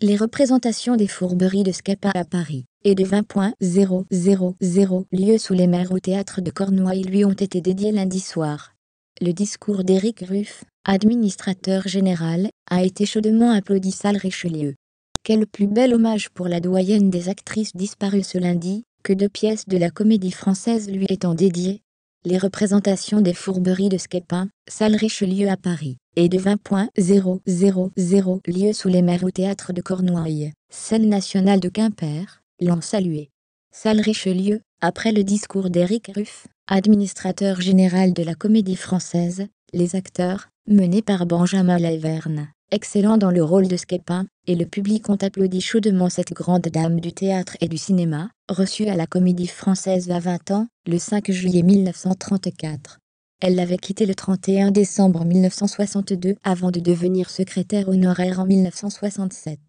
les représentations des fourberies de Scapa à Paris et de 20.000 lieux sous les mers au théâtre de Cornouailles lui ont été dédiées lundi soir. Le discours d'Éric Ruff, administrateur général, a été chaudement applaudi salle Richelieu. Quel plus bel hommage pour la doyenne des actrices disparues ce lundi, que deux pièces de la comédie française lui étant dédiées, les représentations des fourberies de Skeppin, salle Richelieu à Paris, et de 20.000 lieux sous les mers au théâtre de Cornouailles, scène nationale de Quimper, l'ont salué. Salle Richelieu, après le discours d'Éric Ruff, administrateur général de la Comédie Française, les acteurs, menés par Benjamin Laverne, excellent dans le rôle de Skeppin, et le public ont applaudi chaudement cette grande dame du théâtre et du cinéma, reçue à la Comédie Française à 20 ans, le 5 juillet 1934. Elle l'avait quitté le 31 décembre 1962 avant de devenir secrétaire honoraire en 1967.